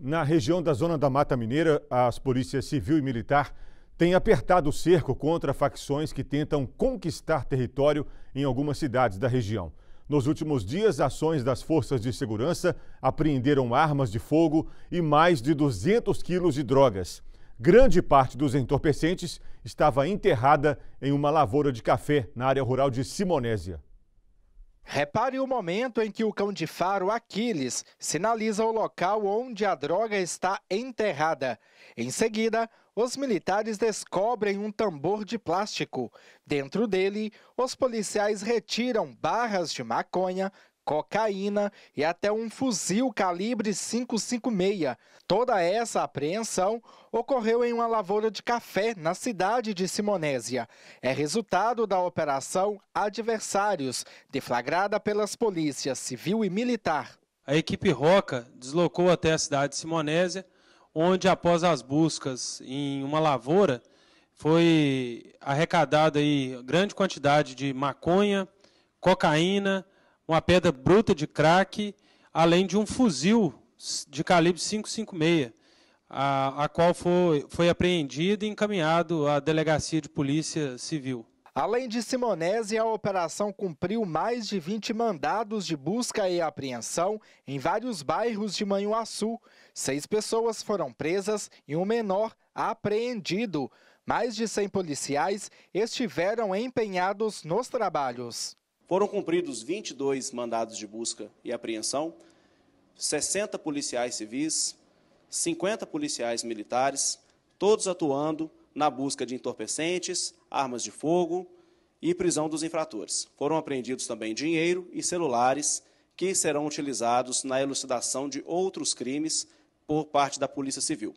Na região da Zona da Mata Mineira, as polícias civil e militar têm apertado o cerco contra facções que tentam conquistar território em algumas cidades da região. Nos últimos dias, ações das forças de segurança apreenderam armas de fogo e mais de 200 quilos de drogas. Grande parte dos entorpecentes estava enterrada em uma lavoura de café na área rural de Simonésia. Repare o momento em que o cão de faro Aquiles sinaliza o local onde a droga está enterrada. Em seguida, os militares descobrem um tambor de plástico. Dentro dele, os policiais retiram barras de maconha, cocaína e até um fuzil calibre 556. Toda essa apreensão ocorreu em uma lavoura de café na cidade de Simonésia. É resultado da operação Adversários, deflagrada pelas polícias civil e militar. A equipe Roca deslocou até a cidade de Simonésia, onde após as buscas em uma lavoura foi arrecadada aí grande quantidade de maconha, cocaína, uma pedra bruta de crack, além de um fuzil de calibre 556, a, a qual foi, foi apreendido e encaminhado à Delegacia de Polícia Civil. Além de Simonese, a operação cumpriu mais de 20 mandados de busca e apreensão em vários bairros de Manhuaçu. Seis pessoas foram presas e um menor apreendido. Mais de 100 policiais estiveram empenhados nos trabalhos. Foram cumpridos 22 mandados de busca e apreensão, 60 policiais civis, 50 policiais militares, todos atuando na busca de entorpecentes, armas de fogo e prisão dos infratores. Foram apreendidos também dinheiro e celulares que serão utilizados na elucidação de outros crimes por parte da Polícia Civil.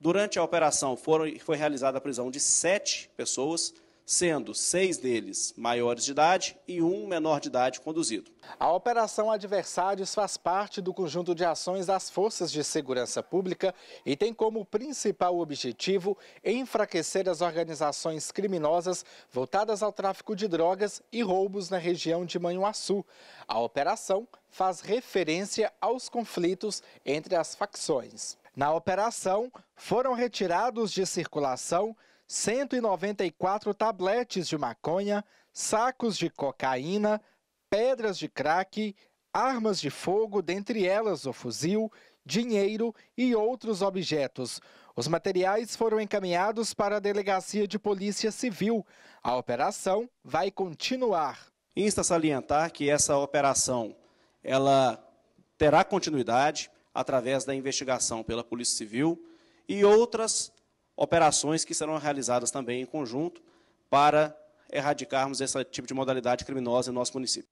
Durante a operação foram, foi realizada a prisão de sete pessoas, sendo seis deles maiores de idade e um menor de idade conduzido. A Operação Adversários faz parte do conjunto de ações das Forças de Segurança Pública e tem como principal objetivo enfraquecer as organizações criminosas voltadas ao tráfico de drogas e roubos na região de Manhuaçu. A operação faz referência aos conflitos entre as facções. Na operação, foram retirados de circulação 194 tabletes de maconha, sacos de cocaína, pedras de crack, armas de fogo, dentre elas o fuzil, dinheiro e outros objetos. Os materiais foram encaminhados para a Delegacia de Polícia Civil. A operação vai continuar. Insta salientar que essa operação ela terá continuidade através da investigação pela Polícia Civil e outras operações que serão realizadas também em conjunto para erradicarmos esse tipo de modalidade criminosa em nosso município.